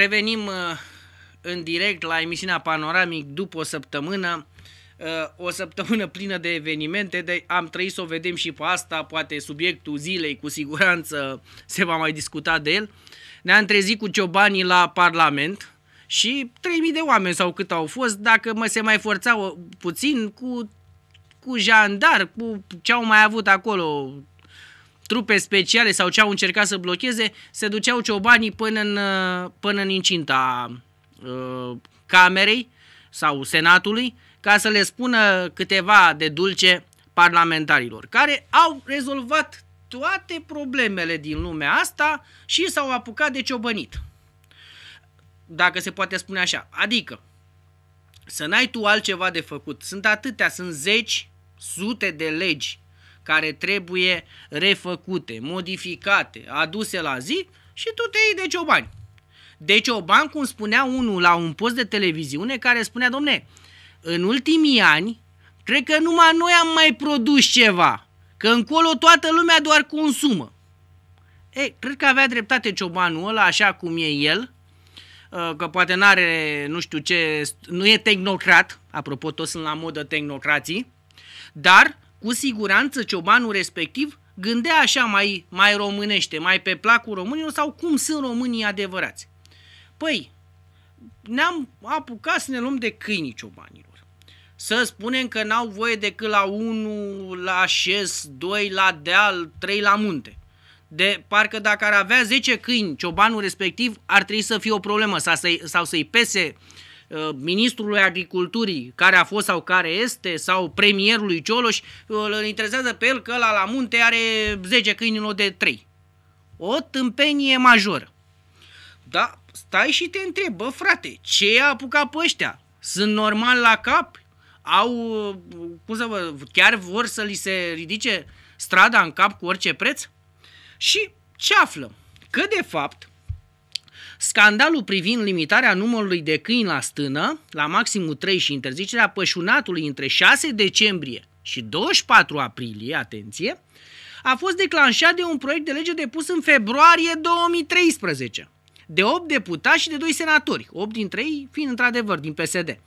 Revenim uh, în direct la emisiunea Panoramic după o săptămână, uh, o săptămână plină de evenimente, de am trăit să o vedem și pe asta, poate subiectul zilei cu siguranță se va mai discuta de el. Ne-am trezit cu ciobanii la Parlament și 3.000 de oameni sau cât au fost, dacă mă se mai forțau puțin cu cu jandar, cu ce au mai avut acolo, trupe speciale sau ce au încercat să blocheze, se duceau ciobanii până în, până în incinta uh, Camerei sau Senatului ca să le spună câteva de dulce parlamentarilor, care au rezolvat toate problemele din lumea asta și s-au apucat de ciobănit. Dacă se poate spune așa. Adică, să n-ai tu altceva de făcut. Sunt atâtea, sunt zeci, sute de legi care trebuie refăcute, modificate, aduse la zi și tu te iei de ciobani. De ciobani, cum spunea unul la un post de televiziune care spunea, domne, în ultimii ani, cred că numai noi am mai produs ceva, că încolo toată lumea doar consumă. Ei, cred că avea dreptate ciobanul ăla, așa cum e el, ă, că poate nu are, nu știu ce, nu e tehnocrat, apropo, toți sunt la modă tehnocrații, dar cu siguranță ciobanul respectiv gândea așa mai, mai românește, mai pe placul românilor sau cum sunt românii adevărați. Păi, ne-am apucat să ne luăm de câinii ciobanilor. Să spunem că n-au voie decât la 1 la 6, 2 la deal, 3 la munte. De parcă dacă ar avea 10 câini, ciobanul respectiv ar trebui să fie o problemă sau să-i, sau să-i pese uh, Uh, ministrului agriculturii, care a fost sau care este, sau premierului Cioloș, îl interesează pe el că la la munte are 10 câini în de 3. O tâmpenie majoră. Da, stai și te întreb, bă frate, ce a apucat pe ăștia? Sunt normal la cap? Au, uh, cum să vă, chiar vor să li se ridice strada în cap cu orice preț? Și ce aflăm? Că de fapt, Scandalul privind limitarea numărului de câini la stână, la maximul 3 și interzicerea pășunatului între 6 decembrie și 24 aprilie, atenție, a fost declanșat de un proiect de lege depus în februarie 2013 de 8 deputați și de 2 senatori, 8 dintre ei fiind într-adevăr din PSD.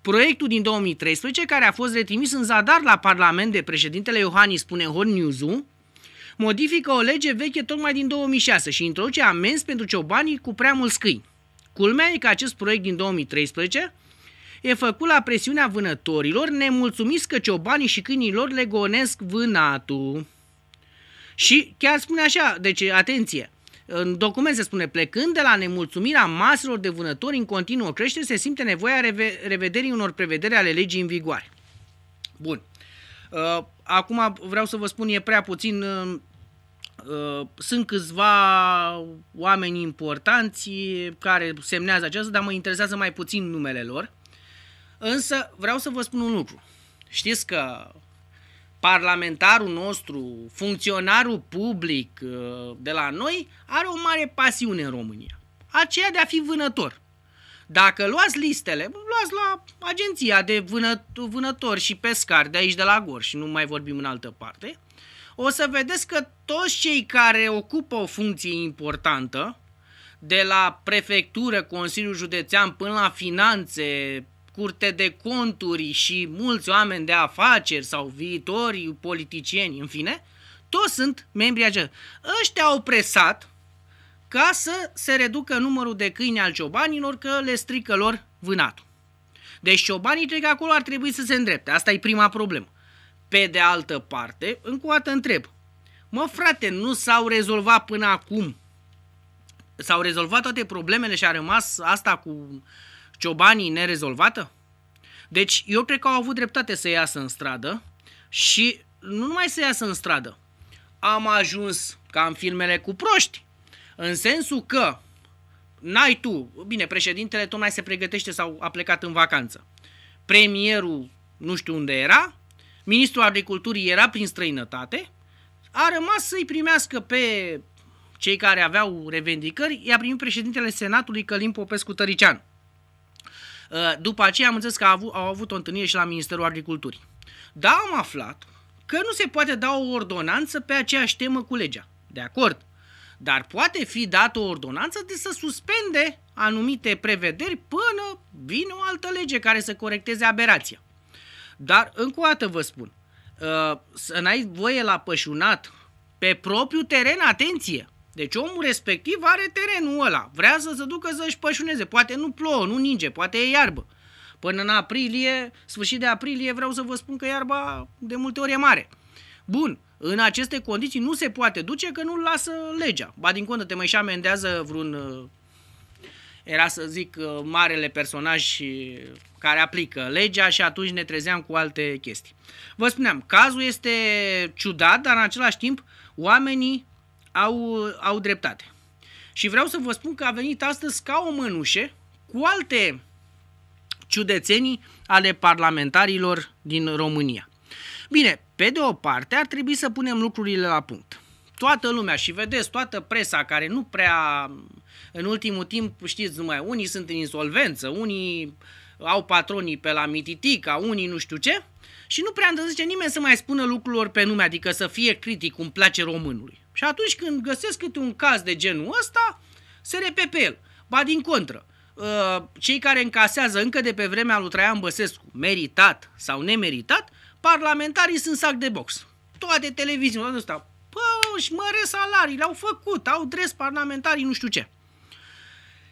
Proiectul din 2013, care a fost retrimis în zadar la Parlament de președintele Iohannis, spune Hot Newsu modifică o lege veche tocmai din 2006 și introduce amenzi pentru ciobanii cu prea mulți câini. Culmea e că acest proiect din 2013 e făcut la presiunea vânătorilor, nemulțumiți că ciobanii și câinii lor le gonesc vânatul. Și chiar spune așa, deci atenție, în document se spune, plecând de la nemulțumirea maselor de vânători în continuă creștere, se simte nevoia reve- revederii unor prevederi ale legii în vigoare. Bun. Uh, acum vreau să vă spun, e prea puțin uh, Uh, sunt câțiva oameni importanți care semnează aceasta, dar mă interesează mai puțin numele lor. Însă vreau să vă spun un lucru. Știți că parlamentarul nostru, funcționarul public uh, de la noi, are o mare pasiune în România. Aceea de a fi vânător. Dacă luați listele, luați la agenția de vânători și pescari de aici de la Gorj și nu mai vorbim în altă parte – o să vedeți că toți cei care ocupă o funcție importantă, de la prefectură, Consiliul Județean până la finanțe, curte de conturi și mulți oameni de afaceri sau viitori politicieni, în fine, toți sunt membri acestor. Ăștia au presat ca să se reducă numărul de câini al ciobanilor, că le strică lor vânatul. Deci ciobanii cred că acolo ar trebui să se îndrepte. Asta e prima problemă. Pe de altă parte, încă o dată întreb, mă frate, nu s-au rezolvat până acum? S-au rezolvat toate problemele și a rămas asta cu ciobanii nerezolvată? Deci eu cred că au avut dreptate să iasă în stradă și nu numai să iasă în stradă. Am ajuns ca în filmele cu proști, în sensul că n-ai tu, bine, președintele tocmai se pregătește sau a plecat în vacanță. Premierul nu știu unde era, ministrul agriculturii era prin străinătate, a rămas să-i primească pe cei care aveau revendicări, i-a primit președintele Senatului Călim Popescu Tărician. Uh, după aceea am înțeles că au avut o întâlnire și la Ministerul Agriculturii. Da, am aflat că nu se poate da o ordonanță pe aceeași temă cu legea. De acord. Dar poate fi dată o ordonanță de să suspende anumite prevederi până vine o altă lege care să corecteze aberația. Dar, încă o dată vă spun, uh, să n-ai voie la pășunat pe propriu teren, atenție! Deci omul respectiv are terenul ăla, vrea să se ducă să-și pășuneze, poate nu plouă, nu ninge, poate e iarbă. Până în aprilie, sfârșit de aprilie, vreau să vă spun că iarba de multe ori e mare. Bun, în aceste condiții nu se poate duce că nu-l lasă legea. Ba din contă, te mai și amendează vreun, uh, era să zic, uh, marele personaj care aplică legea și atunci ne trezeam cu alte chestii. Vă spuneam, cazul este ciudat, dar în același timp oamenii au, au dreptate. Și vreau să vă spun că a venit astăzi ca o mânușe cu alte ciudățenii ale parlamentarilor din România. Bine, pe de o parte ar trebui să punem lucrurile la punct. Toată lumea și vedeți, toată presa care nu prea în ultimul timp, știți numai, unii sunt în insolvență, unii au patronii pe la mititica, unii nu știu ce, și nu prea îndrăzește nimeni să mai spună lucrurilor pe nume, adică să fie critic, cum place românului. Și atunci când găsesc câte un caz de genul ăsta, se repe el. Ba din contră, ă, cei care încasează încă de pe vremea lui Traian Băsescu, meritat sau nemeritat, parlamentarii sunt sac de box. Toate televiziunile, toate astea, pă, își măresc le au făcut, au dres parlamentarii, nu știu ce.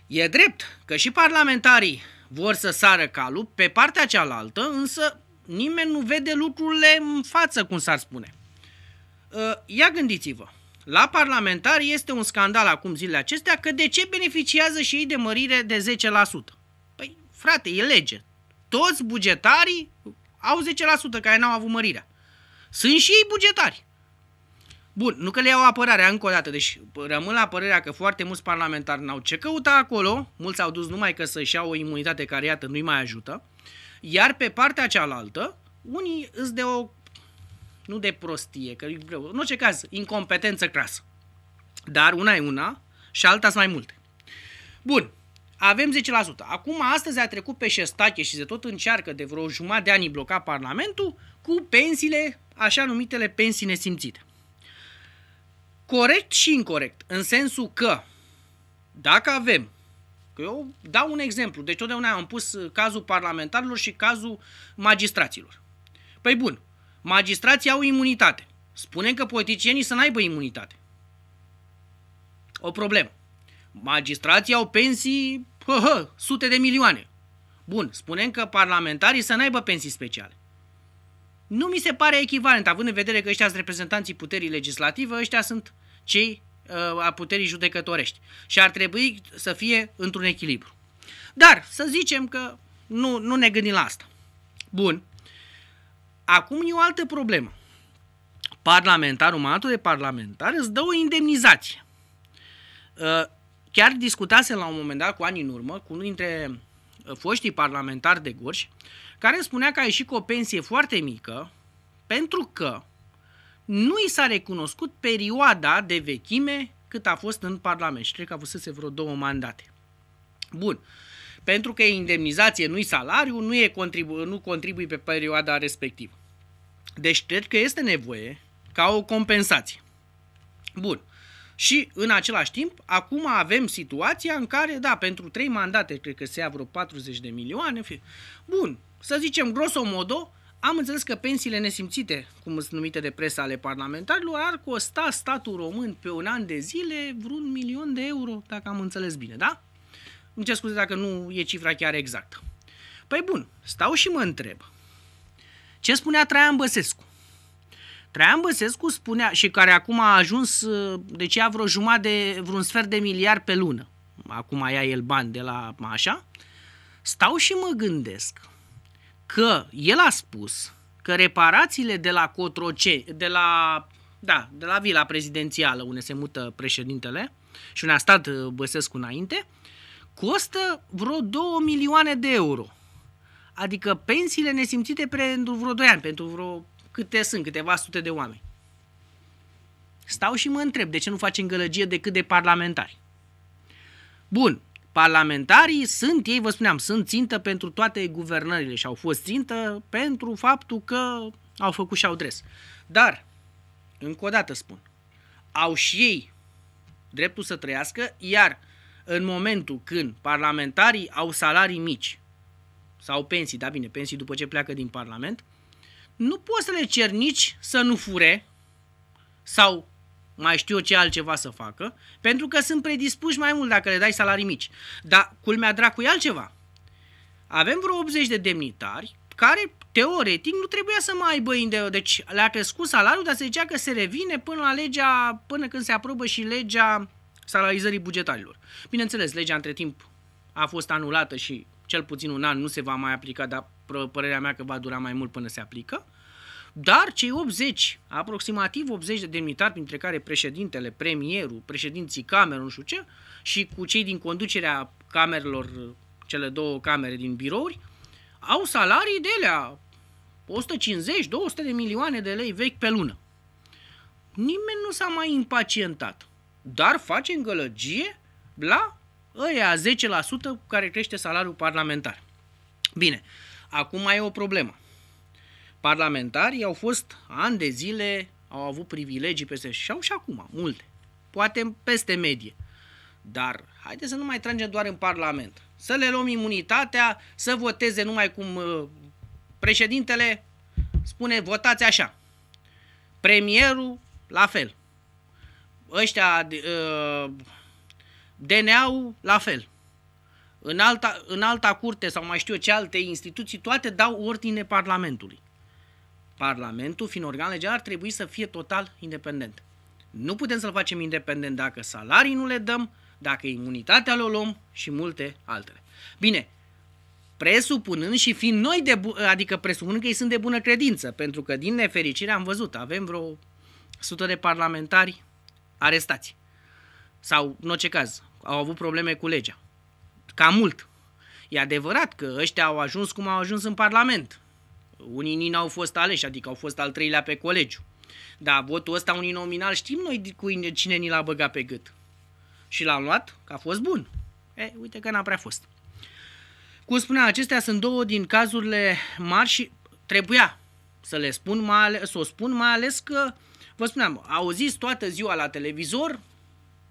E drept că și parlamentarii vor să sară calul, pe partea cealaltă însă nimeni nu vede lucrurile în față, cum s-ar spune. Ă, ia gândiți-vă, la parlamentar este un scandal acum zilele acestea că de ce beneficiază și ei de mărire de 10%? Păi, frate, e lege. Toți bugetarii au 10% care n-au avut mărirea. Sunt și ei bugetari. Bun, nu că le iau apărarea încă o dată, deci rămân la părerea că foarte mulți parlamentari n-au ce căuta acolo, mulți au dus numai că să-și iau o imunitate care, iată, nu-i mai ajută, iar pe partea cealaltă, unii îți de o, nu de prostie, că e greu, în orice caz, incompetență crasă. Dar una e una și alta sunt mai multe. Bun, avem 10%. Acum, astăzi a trecut pe șestache și se tot încearcă de vreo jumătate de ani bloca Parlamentul cu pensiile, așa numitele pensii nesimțite. Corect și incorrect, în sensul că dacă avem, că eu dau un exemplu, deci totdeauna am pus cazul parlamentarilor și cazul magistraților. Păi bun, magistrații au imunitate. Spunem că politicienii să n-aibă imunitate. O problemă. Magistrații au pensii, hă, hă, sute de milioane. Bun, spunem că parlamentarii să n-aibă pensii speciale. Nu mi se pare echivalent, având în vedere că ăștia sunt reprezentanții puterii legislative, ăștia sunt cei uh, a puterii judecătorești. Și ar trebui să fie într-un echilibru. Dar să zicem că nu, nu ne gândim la asta. Bun. Acum e o altă problemă. Parlamentarul, mandatul de parlamentar îți dă o indemnizație. Uh, chiar discutasem la un moment dat, cu ani în urmă, cu unul dintre uh, foștii parlamentari de Gorj, care spunea că a ieșit cu o pensie foarte mică pentru că nu i s-a recunoscut perioada de vechime cât a fost în Parlament și cred că a fusese vreo două mandate. Bun. Pentru că e indemnizație, nu-i salariu, nu, e contribu- nu contribui pe perioada respectivă. Deci cred că este nevoie ca o compensație. Bun. Și în același timp, acum avem situația în care, da, pentru trei mandate, cred că se ia vreo 40 de milioane. Bun, să zicem, grosomodo, am înțeles că pensiile nesimțite, cum sunt numite de presa ale parlamentarilor, ar costa statul român pe un an de zile vreun milion de euro, dacă am înțeles bine, da? Îmi cer scuze dacă nu e cifra chiar exactă. Păi bun, stau și mă întreb. Ce spunea Traian Băsescu? Traian Băsescu spunea, și care acum a ajuns, deci ia vreo jumătate, de, vreun sfert de miliard pe lună. Acum ia el bani de la așa. Stau și mă gândesc că el a spus că reparațiile de la Cotroce, de la, da, de la vila prezidențială unde se mută președintele și unde a stat uh, Băsescu înainte, costă vreo 2 milioane de euro. Adică pensiile nesimțite pentru vreo 2 ani, pentru vreo câte sunt, câteva sute de oameni. Stau și mă întreb de ce nu facem gălăgie decât de parlamentari. Bun, Parlamentarii sunt, ei vă spuneam, sunt țintă pentru toate guvernările și au fost țintă pentru faptul că au făcut și au dres. Dar, încă o dată spun, au și ei dreptul să trăiască, iar în momentul când parlamentarii au salarii mici sau pensii, da bine, pensii după ce pleacă din Parlament, nu poți să le cer nici să nu fure sau mai știu ce altceva să facă, pentru că sunt predispuși mai mult dacă le dai salarii mici. Dar culmea dracu e altceva. Avem vreo 80 de demnitari care teoretic nu trebuia să mai aibă indeo. Deci le-a crescut salariul, dar se zicea că se revine până la legea, până când se aprobă și legea salarizării bugetarilor. Bineînțeles, legea între timp a fost anulată și cel puțin un an nu se va mai aplica, dar părerea mea că va dura mai mult până se aplică. Uh, dar cei 80, aproximativ 80 de demnitari, printre care președintele, premierul, președinții camerei nu știu ce, și cu cei din conducerea camerelor, cele două camere din birouri, au salarii de la 150-200 de milioane de lei vechi pe lună. Nimeni nu s-a mai impacientat, dar face îngălăgie la ăia 10% care crește salariul parlamentar. Bine, acum mai e o problemă. Parlamentarii au fost ani de zile, au avut privilegii peste și au și acum multe, poate peste medie. Dar haideți să nu mai tragem doar în Parlament. Să le luăm imunitatea, să voteze numai cum uh, președintele spune votați așa. Premierul la fel. Ăștia DNA-ul uh, la fel. În alta, în alta curte sau mai știu eu ce alte instituții, toate dau ordine Parlamentului. Parlamentul, fiind organ legal, ar trebui să fie total independent. Nu putem să-l facem independent dacă salarii nu le dăm, dacă imunitatea le luăm și multe altele. Bine, presupunând și fiind noi, de adică presupunând că ei sunt de bună credință, pentru că din nefericire am văzut, avem vreo sută de parlamentari arestați. Sau, în orice caz, au avut probleme cu legea. Cam mult. E adevărat că ăștia au ajuns cum au ajuns în Parlament. Unii nini au fost aleși, adică au fost al treilea pe colegiu. Da, votul ăsta nominal. știm noi cu cine ni l-a băgat pe gât. Și l-am luat, că a fost bun. E, uite că n-a prea fost. Cum spunea acestea sunt două din cazurile mari și trebuia să le spun, mai ales, să o spun, mai ales că, vă spuneam, auziți toată ziua la televizor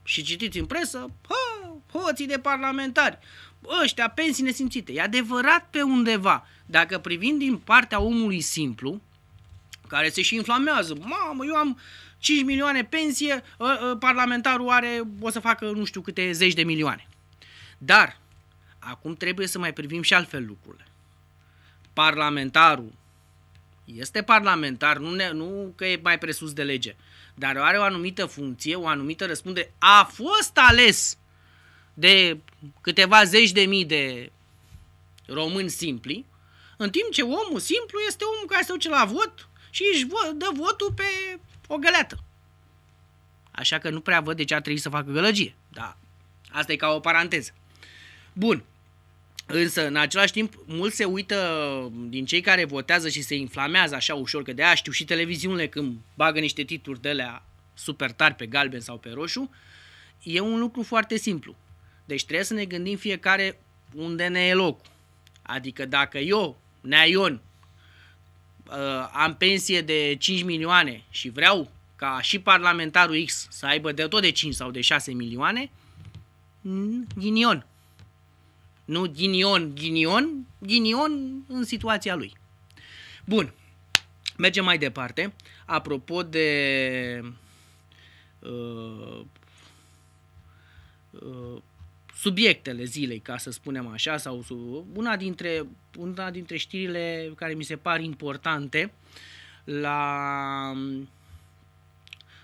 și citiți în presă, ha, hoții de parlamentari, ăștia, pensii nesimțite. E adevărat pe undeva. Dacă privim din partea omului simplu, care se și inflamează, mamă, eu am 5 milioane pensie, ă, ă, parlamentarul are, o să facă nu știu câte zeci de milioane. Dar, acum trebuie să mai privim și altfel lucrurile. Parlamentarul este parlamentar, nu, ne, nu că e mai presus de lege, dar are o anumită funcție, o anumită răspundere. A fost ales de câteva zeci de mii de români simpli, în timp ce omul simplu este omul care se duce la vot și își dă votul pe o găleată. Așa că nu prea văd de ce ar trebui să facă gălăgie. Da, asta e ca o paranteză. Bun. Însă, în același timp, mulți se uită din cei care votează și se inflamează așa ușor, că de aia știu și televiziunile când bagă niște titluri de alea super tari pe galben sau pe roșu, e un lucru foarte simplu. Deci trebuie să ne gândim fiecare unde ne e loc, Adică dacă eu, Nea Ion, uh, am pensie de 5 milioane și vreau ca și parlamentarul X să aibă de tot de 5 sau de 6 milioane, ghinion. Nu ghinion, ghinion, ghinion în situația lui. Bun, mergem mai departe. Apropo de uh, uh, subiectele zilei, ca să spunem așa, sau una dintre, una dintre știrile care mi se par importante la,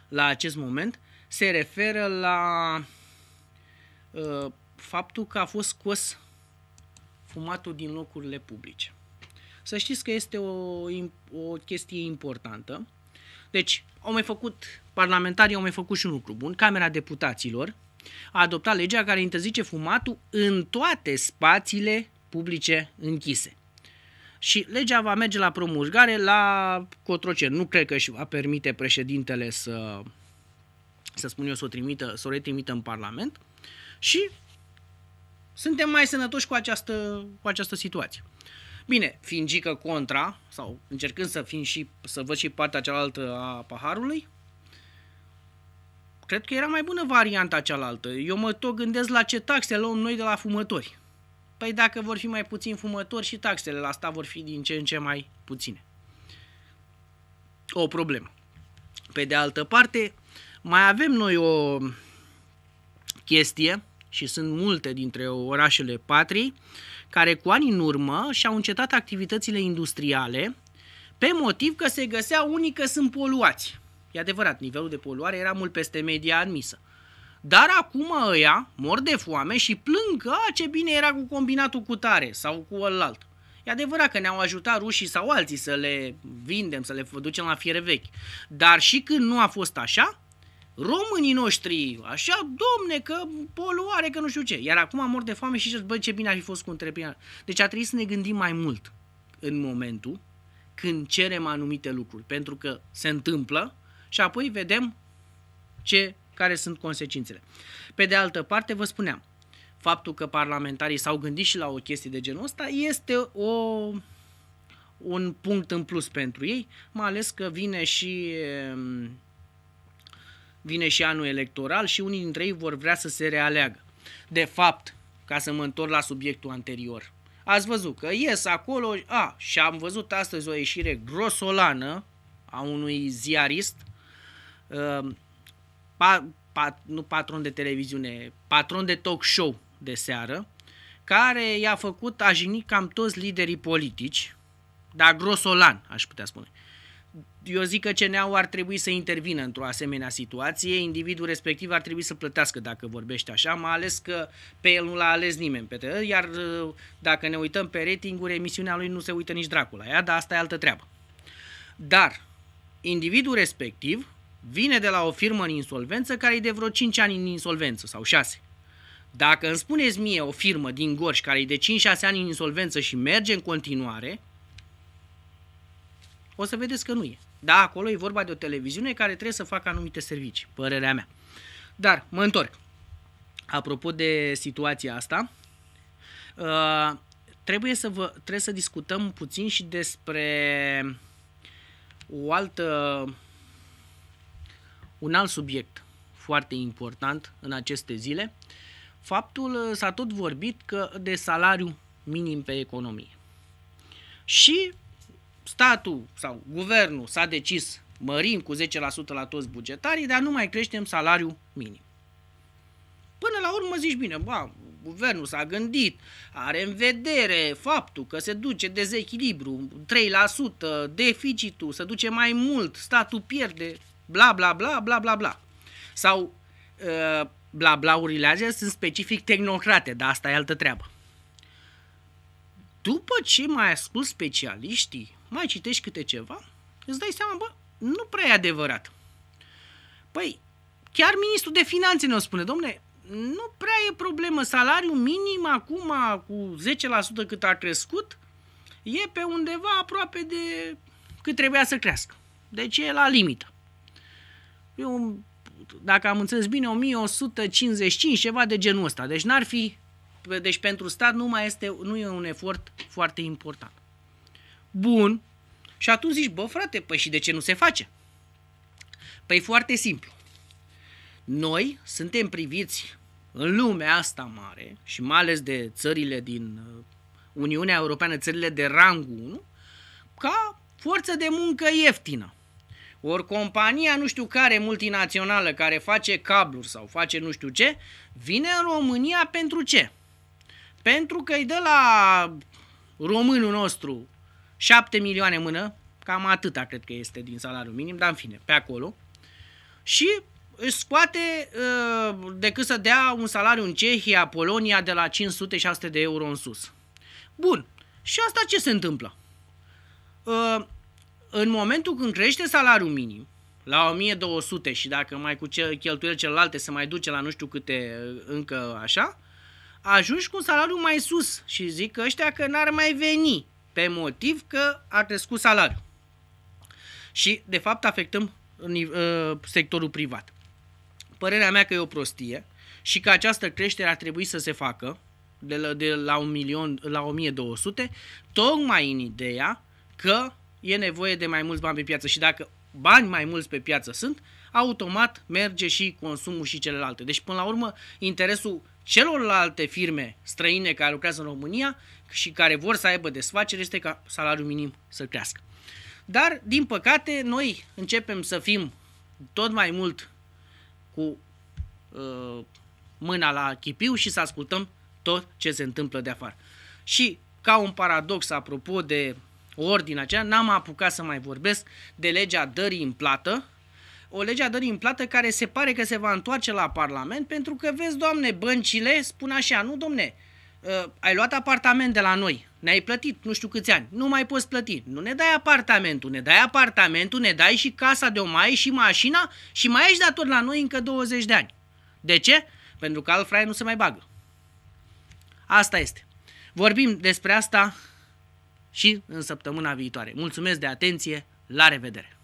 la acest moment se referă la uh, faptul că a fost scos fumatul din locurile publice. Să știți că este o, o chestie importantă. Deci, au mai făcut, parlamentarii au mai făcut și un lucru bun, Camera Deputaților, a adoptat legea care interzice fumatul în toate spațiile publice închise. Și legea va merge la promulgare la Cotroceni. Nu cred că își va permite președintele să, să spun eu, să o, trimită, să o retrimită în Parlament. Și suntem mai sănătoși cu această, cu această situație. Bine, fiind gică contra, sau încercând să, fim și, să văd și partea cealaltă a paharului, cred că era mai bună varianta cealaltă. Eu mă tot gândesc la ce taxe luăm noi de la fumători. Păi dacă vor fi mai puțini fumători și taxele la asta vor fi din ce în ce mai puține. O problemă. Pe de altă parte, mai avem noi o chestie și sunt multe dintre orașele patriei care cu ani în urmă și-au încetat activitățile industriale pe motiv că se găsea unii că sunt poluați. E adevărat, nivelul de poluare era mult peste media admisă. Dar acum ăia mor de foame și plâng că a, ce bine era cu combinatul cu tare sau cu alalt. E adevărat că ne-au ajutat rușii sau alții să le vindem, să le ducem la fiere vechi. Dar și când nu a fost așa, românii noștri, așa, domne, că poluare, că nu știu ce. Iar acum mor de foame și zic, bă, ce bine ar fi fost cu întreprindere. Deci a trebuit să ne gândim mai mult în momentul când cerem anumite lucruri. Pentru că se întâmplă, și apoi vedem ce, care sunt consecințele. Pe de altă parte, vă spuneam, faptul că parlamentarii s-au gândit și la o chestie de genul ăsta este o, un punct în plus pentru ei, mai ales că vine și vine și anul electoral și unii dintre ei vor vrea să se realeagă. De fapt, ca să mă întorc la subiectul anterior, ați văzut că ies acolo, a, și am văzut astăzi o ieșire grosolană a unui ziarist Ehm, pa, pa, nu patron de televiziune, patron de talk show de seară, care i-a făcut, a jignit cam toți liderii politici, dar grosolan, aș putea spune. Eu zic că CNA-ul ar trebui să intervină într-o asemenea situație, individul respectiv ar trebui să plătească dacă vorbește așa, mai ales că pe el nu l-a ales nimeni, pe iar ă, dacă ne uităm pe ratinguri, emisiunea lui nu se uită nici dracul la ea, dar asta e altă treabă. Dar individul respectiv vine de la o firmă în insolvență care e de vreo 5 ani în insolvență sau 6. Dacă îmi spuneți mie o firmă din Gorj care e de 5-6 ani în insolvență și merge în continuare, o să vedeți că nu e. Da, acolo e vorba de o televiziune care trebuie să facă anumite servicii, părerea mea. Dar mă întorc. Apropo de situația asta, uh, trebuie să, vă, trebuie să discutăm puțin și despre o altă un alt subiect foarte important în aceste zile, faptul uh, s-a tot vorbit că de salariu minim pe economie. Și statul sau guvernul s-a decis mărim cu 10% la toți bugetarii, dar nu mai creștem salariul minim. Până la urmă zici, bine, ba, guvernul s-a gândit, are în vedere faptul că se duce dezechilibru, 3% deficitul, se duce mai mult, statul pierde, bla bla bla bla bla bla. Sau uh, bla blaurile astea sunt specific tehnocrate, dar asta e altă treabă. După ce mai ascult specialiștii, mai citești câte ceva, îți dai seama, bă, nu prea e adevărat. Păi, chiar ministrul de finanțe ne-o spune, domne, nu prea e problemă, salariul minim acum cu 10% cât a crescut, e pe undeva aproape de cât trebuia să crească. Deci e la limită. E un, dacă am înțeles bine, 1155, ceva de genul ăsta. Deci n-ar fi, deci pentru stat nu mai este, nu e un efort foarte important. Bun. Și atunci zici, bă frate, păi și de ce nu se face? Păi foarte simplu. Noi suntem priviți în lumea asta mare și mai ales de țările din uh, Uniunea Europeană, țările de rangul 1, ca forță de muncă ieftină. Ori compania nu știu care multinațională care face cabluri sau face nu știu ce, vine în România pentru ce? Pentru că îi dă la românul nostru 7 milioane mână, cam atâta cred că este din salariul minim, dar în fine, pe acolo, și își scoate uh, decât să dea un salariu în Cehia, Polonia, de la 500-600 de euro în sus. Bun. Și asta ce se întâmplă? Uh, în momentul când crește salariul minim, la 1200 și dacă mai cu ce, cheltuieli celelalte se mai duce la nu știu câte încă așa, ajungi cu un salariu mai sus și zic că ăștia că n-ar mai veni pe motiv că a crescut salariul. Și, de fapt, afectăm ă, sectorul privat. Părerea mea că e o prostie și că această creștere ar trebui să se facă de la, de la 1 milion la 1200, tocmai în ideea că e nevoie de mai mulți bani pe piață și dacă bani mai mulți pe piață sunt, automat merge și consumul și celelalte. Deci, până la urmă, interesul celorlalte firme străine care lucrează în România și care vor să aibă desfacere este ca salariul minim să crească. Dar, din păcate, noi începem să fim tot mai mult cu uh, mâna la chipiu și să ascultăm tot ce se întâmplă de afară. Și, ca un paradox, apropo de ori aceea n-am apucat să mai vorbesc de legea dării în plată, o lege a dării în plată care se pare că se va întoarce la Parlament pentru că, vezi, doamne, băncile spun așa, nu, domne, uh, ai luat apartament de la noi, ne-ai plătit nu știu câți ani, nu mai poți plăti, nu ne dai apartamentul, ne dai apartamentul, ne dai și casa de o mai și mașina și mai ești dator la noi încă 20 de ani. De ce? Pentru că alt nu se mai bagă. Asta este. Vorbim despre asta și în săptămâna viitoare. Mulțumesc de atenție, la revedere!